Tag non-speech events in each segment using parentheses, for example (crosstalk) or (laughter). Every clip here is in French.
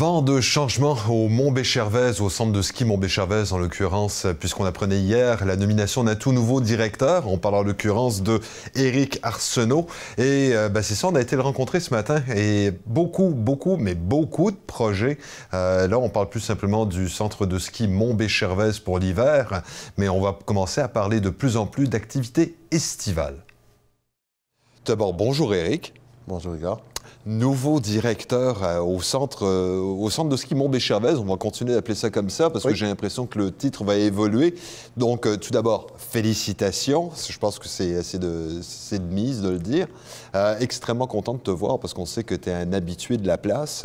vent de changement au mont béchervez au centre de ski mont béchervez en l'occurrence, puisqu'on apprenait hier la nomination d'un tout nouveau directeur. On parle en l'occurrence de Éric Arsenault. Et euh, bah, c'est ça, on a été le rencontrer ce matin. Et beaucoup, beaucoup, mais beaucoup de projets. Euh, là, on parle plus simplement du centre de ski mont béchervez pour l'hiver, mais on va commencer à parler de plus en plus d'activités estivales. D'abord, bonjour Éric. Bonjour Edgar. Nouveau directeur euh, au, centre, euh, au centre de ski Mont-Béchervaise, on va continuer d'appeler ça comme ça parce que j'ai l'impression que le titre va évoluer. Donc euh, tout d'abord, félicitations, je pense que c'est de, de mise de le dire. extrêmement content de te voir parce qu'on sait que tu es un habitué de la place.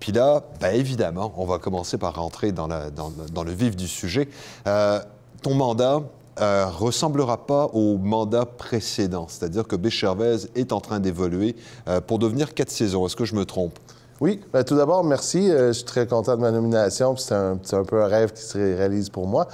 Puis là, bah, évidemment, on va commencer par rentrer dans le vif du sujet. ton mandat, euh, ressemblera pas au mandat précédent, c'est-à-dire que Béchervez est en train d'évoluer euh, pour devenir quatre saisons. Est-ce que je me trompe? Oui, ben, tout d'abord, merci. Euh, je suis très content de ma nomination. C'est un, peu un rêve qui se réalise pour moi.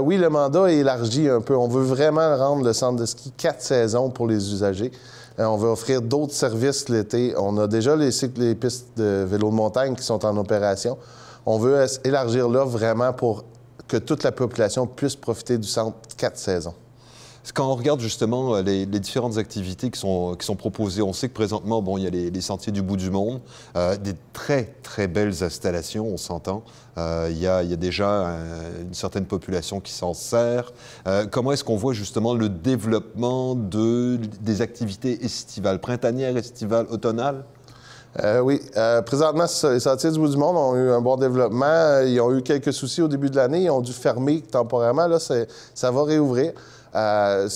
oui, le mandat est élargi un peu. On veut vraiment rendre le centre de ski quatre saisons pour les usagers. on veut offrir d'autres services l'été. On a déjà les, les pistes de vélo de montagne qui sont en opération. On veut élargir là vraiment pour que toute la population puisse profiter du centre quatre saisons. Quand on regarde justement euh, les, différentes activités qui sont, euh, qui sont proposées, on sait que présentement, bon, il y a les, sentiers du bout du monde, euh, des très, très belles installations, on s'entend. il, il, y a, déjà une certaine population qui s'en sert. comment est-ce qu'on voit justement le développement de, des activités estivales, printanières, estivales, automnales? Euh, oui. Euh, présentement, les Sentiers du bout du monde ont eu un bon développement. Ils ont eu quelques soucis au début de l'année. Ils ont dû fermer temporairement. Là, ça va réouvrir. Euh,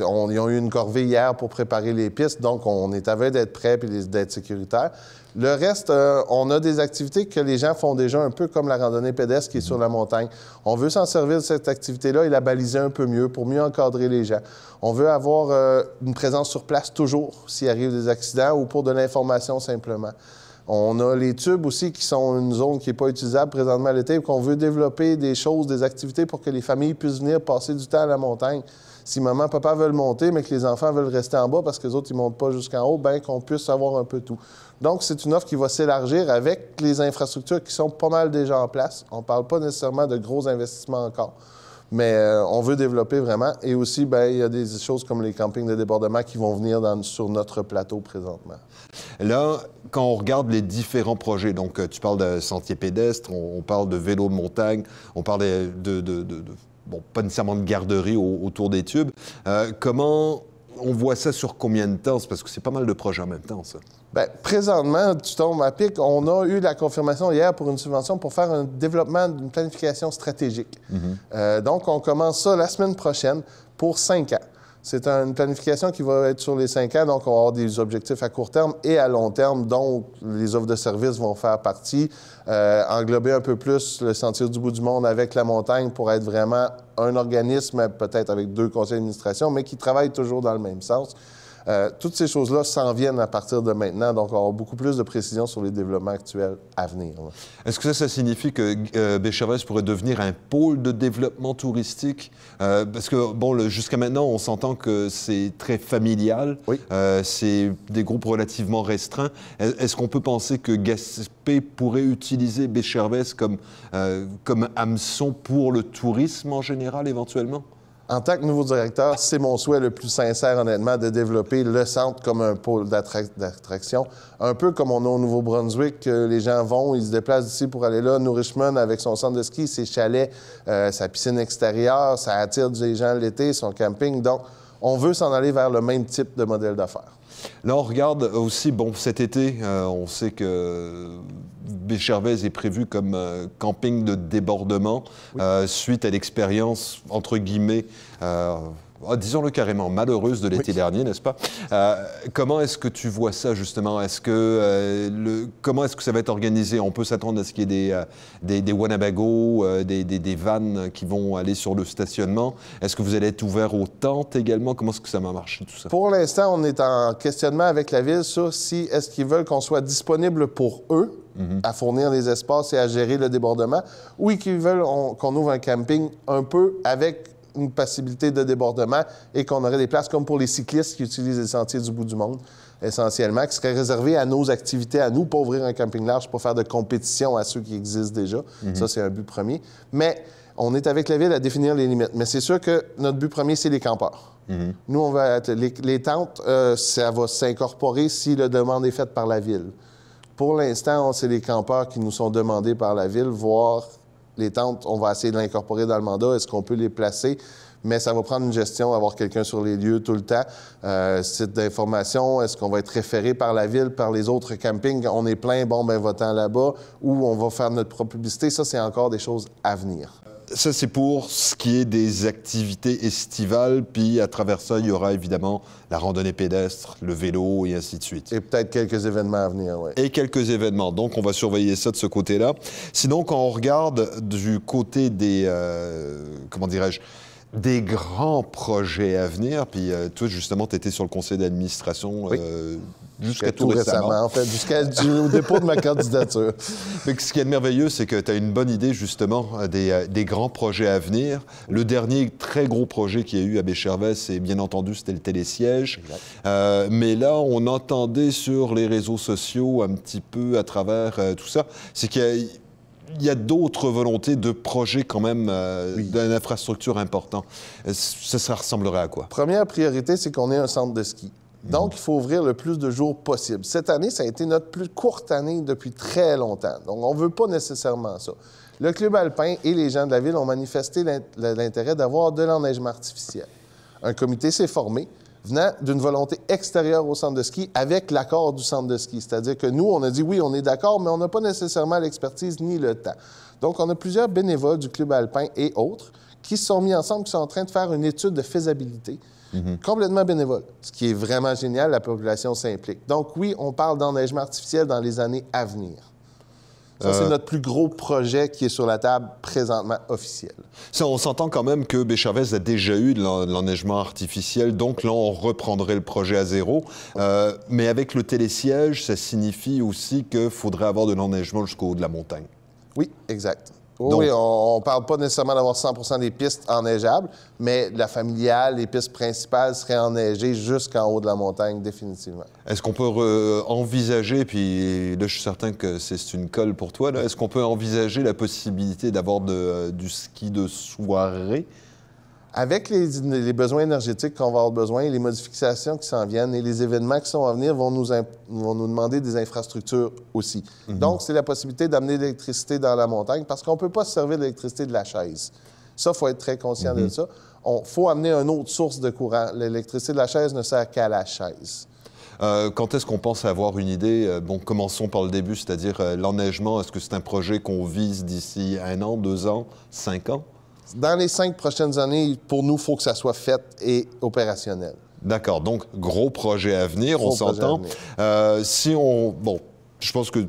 on, ils ont eu une corvée hier pour préparer les pistes, donc on est à d'être prêt et d'être sécuritaires. Le reste, euh, on a des activités que les gens font déjà un peu comme la randonnée pédestre qui est sur la montagne. On veut s'en servir de cette activité-là et la baliser un peu mieux pour mieux encadrer les gens. On veut avoir euh, une présence sur place toujours s'il arrive des accidents ou pour de l'information simplement. On a les tubes aussi qui sont une zone qui n'est pas utilisable présentement à l'été, qu'on veut développer des choses, des activités pour que les familles puissent venir passer du temps à la montagne. Si maman, papa veulent monter, mais que les enfants veulent rester en bas parce que les autres, ils montent pas jusqu'en haut, bien qu'on puisse avoir un peu tout. Donc, c'est une offre qui va s'élargir avec les infrastructures qui sont pas mal déjà en place. On ne parle pas nécessairement de gros investissements encore. Mais euh, on veut développer vraiment. Et aussi, ben, il y a des choses comme les campings de débordement qui vont venir sur notre plateau présentement. Là, quand on regarde les différents projets, donc euh, tu parles de sentiers pédestres, on, parle de vélos de montagne, on parle de, de bon, pas nécessairement de garderie autour des tubes. Euh, comment on voit ça sur combien de temps? Parce que c'est pas mal de projets en même temps, ça. Bien, présentement, tu tombes à pic. On a eu la confirmation hier pour une subvention pour faire un développement d'une planification stratégique. Mhm. Euh, donc, on commence ça la semaine prochaine pour cinq ans. C'est une planification qui va être sur les cinq ans, donc on va avoir des objectifs à court terme et à long terme, dont les offres de services vont faire partie. Euh, englober un peu plus le sentier du bout du monde avec la montagne pour être vraiment un organisme, peut-être avec deux conseils d'administration, mais qui travaille toujours dans le même sens. Euh, toutes ces choses-là s'en viennent à partir de maintenant, donc on aura beaucoup plus de précisions sur les développements actuels à venir. Est-ce que ça, signifie que euh, pourrait devenir un pôle de développement touristique? Euh, parce que, bon, jusqu'à maintenant, on s'entend que c'est très familial, euh, c'est des groupes relativement restreints. E, est-ce qu'on peut penser que Gaspé pourrait utiliser Béchervès comme, comme hameçon pour le tourisme en général, éventuellement? En tant que nouveau directeur, c'est mon souhait le plus sincère, honnêtement, de développer le centre comme un pôle d'attraction. Un peu comme on a au Nouveau-Brunswick, que les gens vont, ils se déplacent d'ici pour aller là. New avec son centre de ski, ses chalets, euh, sa piscine extérieure, ça attire des gens l'été, son camping. Donc, on veut s'en aller vers le même type de modèle d'affaires. Là, on regarde aussi, bon, cet été, euh, on sait que Béchervez est prévu comme euh, camping de débordement euh, suite à l'expérience, entre guillemets, ah, disons-le carrément, malheureuse de l'été dernier, n'est-ce pas euh, Comment est-ce que tu vois ça justement Est-ce que euh, le, comment est-ce que ça va être organisé On peut s'attendre à ce qu'il y ait des euh, des, des Wanabago, des, vannes qui vont aller sur le stationnement. Est-ce que vous allez être ouvert aux tentes également Comment est-ce que ça va marcher tout ça Pour l'instant, on est en questionnement avec la ville sur si est-ce qu'ils veulent qu'on soit disponible pour eux mhm. à fournir les espaces et à gérer le débordement, ou qu'ils veulent qu'on ouvre un camping un peu avec une possibilité de débordement et qu'on aurait des places comme pour les cyclistes qui utilisent les sentiers du bout du monde, essentiellement, qui seraient réservées à nos activités, à nous, pour ouvrir un camping large, pour faire de compétition à ceux qui existent déjà. Mhm. Ça, c'est un but premier. Mais on est avec la ville à définir les limites. Mais c'est sûr que notre but premier, c'est les campeurs. Mhm. Nous, on va être, les, tentes, euh, ça va s'incorporer si la demande est faite par la ville. Pour l'instant, c'est les campeurs qui nous sont demandés par la ville, voire les tentes, on va essayer de l'incorporer dans le mandat. Est-ce qu'on peut les placer? Mais ça va prendre une gestion, avoir quelqu'un sur les lieux tout le temps. Euh, site d'information, est-ce qu'on va être référé par la ville, par les autres campings? On est plein, bon, ben, votant là-bas, ou on va faire notre propre publicité. Ça, c'est encore des choses à venir ça, c'est pour ce qui est des activités estivales. Puis à travers ça, il y aura évidemment la randonnée pédestre, le vélo et ainsi de suite. Et peut-être quelques événements à venir, oui. Et quelques événements. Donc, on va surveiller ça de ce côté-là. Sinon, quand on regarde du côté des. Euh, comment dirais-je des grands projets à venir. Puis euh, toi, justement, tu étais sur le conseil d'administration euh, jusqu'à tout, récemment. En fait, jusqu'au dépôt de ma candidature. (laughs) Mais ce qui est merveilleux, c'est que tu as une bonne idée, justement, euh, des, grands projets à venir. Le dernier très gros projet qu'il y a eu à Béchervès, c'est bien entendu, c'était le télésiège. Euh, mais là, on entendait sur les réseaux sociaux un petit peu à travers tout ça, c'est qu'il y a il y a d'autres volontés de projets quand même euh, d'une infrastructure importante. Euh, ça, ça ressemblerait à quoi? Première priorité, c'est qu'on ait un centre de ski. Mhm. Donc, il faut ouvrir le plus de jours possible. Cette année, ça a été notre plus courte année depuis très longtemps. Donc, on ne veut pas nécessairement ça. Le club alpin et les gens de la ville ont manifesté l'intérêt d'avoir de l'enneigement artificiel. Un comité s'est formé venant d'une volonté extérieure au centre de ski avec l'accord du centre de ski. C'est-à-dire que nous, on a dit oui, on est d'accord, mais on n'a pas nécessairement l'expertise ni le temps. Donc, on a plusieurs bénévoles du club alpin et autres qui se sont mis ensemble, qui sont en train de faire une étude de faisabilité mm-hmm. complètement bénévole, ce qui est vraiment génial, la population s'implique. Donc oui, on parle d'enneigement artificiel dans les années à venir c'est euh. notre plus gros projet qui est sur la table présentement officiel. on s'entend quand même que Béchavez a déjà eu de l'enneigement artificiel, donc là, on reprendrait le projet à zéro. Euh, mais avec le télésiège, ça signifie aussi qu'il faudrait avoir de l'enneigement jusqu'au haut de la montagne. Oui, exact oui, on ne parle pas nécessairement d'avoir 100 des pistes enneigeables, mais la familiale, les pistes principales seraient enneigées jusqu'en haut de la montagne, définitivement. Est-ce qu'on peut euh, envisager, puis là, je suis certain que c'est une colle pour toi, est-ce qu'on peut envisager la possibilité d'avoir euh, du ski de soirée? avec les, besoins énergétiques qu'on va avoir besoin, les modifications qui s'en viennent et les événements qui sont à venir vont nous, demander des infrastructures aussi. Mhm. Donc, c'est la possibilité d'amener de l'électricité dans la montagne parce qu'on ne peut pas se servir de l'électricité de la chaise. Ça, il faut être très conscient de mhm. ça. Il faut amener une autre source de courant. L'électricité de la chaise ne sert qu'à la chaise. Euh, quand est-ce qu'on pense avoir une idée euh, Bon, commençons par le début, c'est-à-dire euh, l'enneigement. Est-ce que c'est un projet qu'on vise d'ici un an, deux ans, cinq ans dans les cinq prochaines années, pour nous, il faut que ça soit fait et opérationnel. D'accord. Donc, gros projet à venir, on s'entend. Euh, si on. Bon, je pense que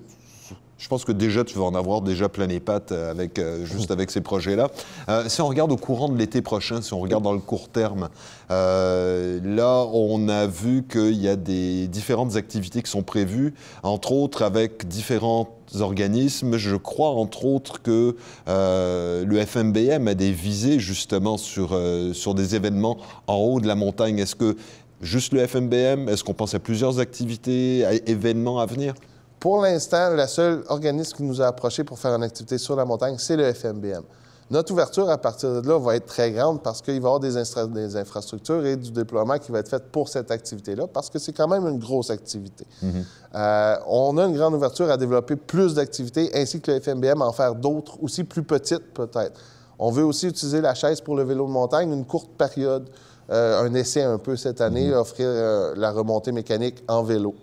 je pense que déjà, tu vas en avoir déjà plein les pattes euh, avec, euh, juste avec ces projets-là. Euh, si on regarde au courant de l'été prochain, si on regarde dans le court terme, là, on a vu qu'il y a des différentes activités qui sont prévues, entre autres avec différents organismes. Je crois, entre autres, que le FMBM a des visées justement sur, sur des événements en haut de la montagne. Est-ce que juste le FMBM Est-ce qu'on pense à plusieurs activités, événements à venir pour l'instant, le seul organisme qui nous a approché pour faire une activité sur la montagne, c'est le FMBM. Notre ouverture à partir de là va être très grande parce qu'il va y avoir des, infrastructures et du déploiement qui va être fait pour cette activité-là parce que c'est quand même une grosse activité. Mm-hmm. Euh, on a une grande ouverture à développer plus d'activités ainsi que le FMBM en faire d'autres aussi plus petites peut-être. On veut aussi utiliser la chaise pour le vélo de montagne une courte période. Euh, un essai un peu cette année, mm-hmm. offrir euh, la remontée mécanique en vélo,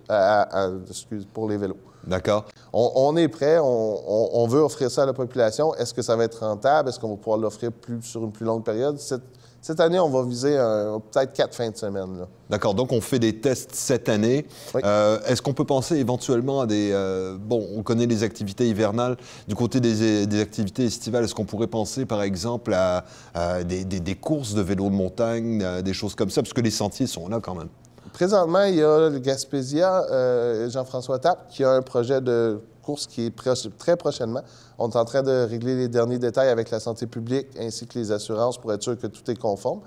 excuse, pour les vélos. D'accord. On, est prêt, on, veut offrir ça à la population. Est-ce que ça va être rentable? Est-ce qu'on va pouvoir l'offrir sur une plus longue période? Cette, année, on va viser peut-être quatre fins de semaine. D'accord. Donc, on fait des tests cette année. Euh, est-ce qu'on peut penser éventuellement à des... Euh, bon, on connaît les activités hivernales. Du côté des, activités estivales, est-ce qu'on pourrait penser, par exemple, à, des, des, courses de vélo de montagne, euh, des choses comme ça? Parce que les sentiers sont là quand même présentement, il y a le Gaspésia, euh, Jean-François Tapp, qui a un projet de course qui est très prochainement. On est en train de régler les derniers détails avec la santé publique ainsi que les assurances pour être sûr que tout est conforme.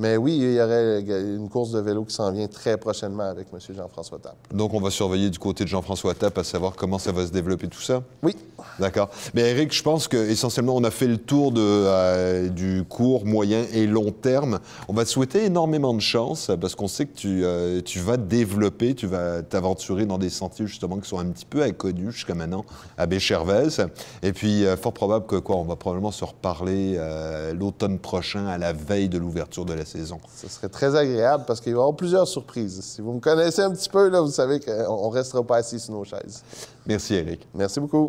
Mais oui, il y aurait une course de vélo qui s'en vient très prochainement avec M. Jean-François Tape. Donc, on va surveiller du côté de Jean-François Tap à savoir comment ça va se développer tout ça? Oui. D'accord. Mais Eric, je pense qu'essentiellement, on a fait le tour de, euh, du court, moyen et long terme. On va te souhaiter énormément de chance parce qu'on sait que tu, euh, vas développer, tu vas t'aventurer dans des sentiers justement qui sont un petit peu inconnus jusqu'à maintenant à Béchervez. Et puis, euh, fort probable que quoi, on va probablement se reparler l'automne prochain à la veille de l'ouverture de la ce serait très agréable parce qu'il va y avoir plusieurs surprises. Si vous me connaissez un petit peu, là, vous savez qu'on ne restera pas assis sur nos chaises. Merci, Eric. Merci beaucoup.